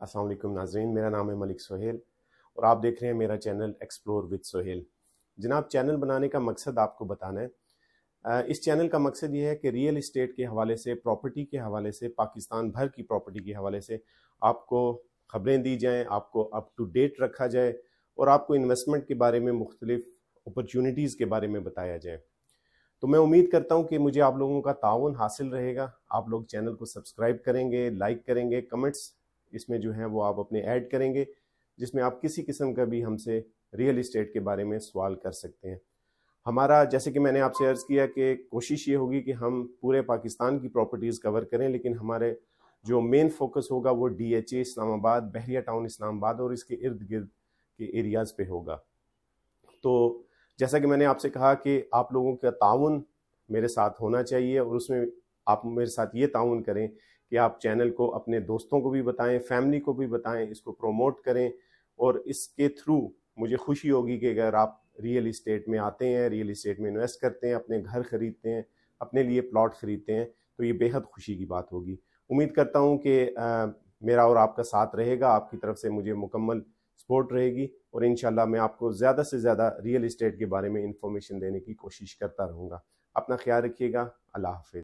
السلام علیکم ناظرین میرا نام ہے ملک سہیل اور آپ دیکھ رہے ہیں میرا چینل ایکسپلور وتھ سہیل جناب چینل بنانے کا مقصد آپ کو بتانا ہے اس چینل کا مقصد یہ ہے کہ ریئل اسٹیٹ کے حوالے سے پراپرٹی کے حوالے سے پاکستان بھر کی پراپرٹی کے حوالے سے آپ کو خبریں دی جائیں آپ کو اپ ٹو ڈیٹ رکھا جائے اور آپ کو انویسٹمنٹ کے بارے میں مختلف اپرچونیٹیز کے بارے میں بتایا جائے تو میں امید کرتا ہوں کہ مجھے آپ لوگوں کا تعاون حاصل رہے گا آپ لوگ چینل کو سبسکرائب کریں گے لائک کریں گے کمنٹس اس میں جو ہیں وہ آپ اپنے ایڈ کریں گے جس میں آپ کسی قسم کا بھی ہم سے ریئل اسٹیٹ کے بارے میں سوال کر سکتے ہیں ہمارا جیسے کہ میں نے آپ سے عرض کیا کہ کوشش یہ ہوگی کہ ہم پورے پاکستان کی پراپرٹیز کور کریں لیکن ہمارے جو مین فوکس ہوگا وہ ڈی ایچ اے اسلام آباد بحریہ ٹاؤن اسلام آباد اور اس کے ارد گرد کے ایریاز پہ ہوگا تو جیسا کہ میں نے آپ سے کہا کہ آپ لوگوں کا تعاون میرے ساتھ ہونا چاہیے اور اس میں آپ میرے ساتھ یہ تعاون کریں کہ آپ چینل کو اپنے دوستوں کو بھی بتائیں فیملی کو بھی بتائیں اس کو پروموٹ کریں اور اس کے تھرو مجھے خوشی ہوگی کہ اگر آپ ریئل اسٹیٹ میں آتے ہیں ریئل اسٹیٹ میں انویسٹ کرتے ہیں اپنے گھر خریدتے ہیں اپنے لیے پلاٹ خریدتے ہیں تو یہ بے حد خوشی کی بات ہوگی امید کرتا ہوں کہ میرا اور آپ کا ساتھ رہے گا آپ کی طرف سے مجھے مکمل سپورٹ رہے گی اور انشاءاللہ میں آپ کو زیادہ سے زیادہ ریئل اسٹیٹ کے بارے میں انفارمیشن دینے کی کوشش کرتا رہوں گا اپنا خیال رکھیے گا اللہ حافظ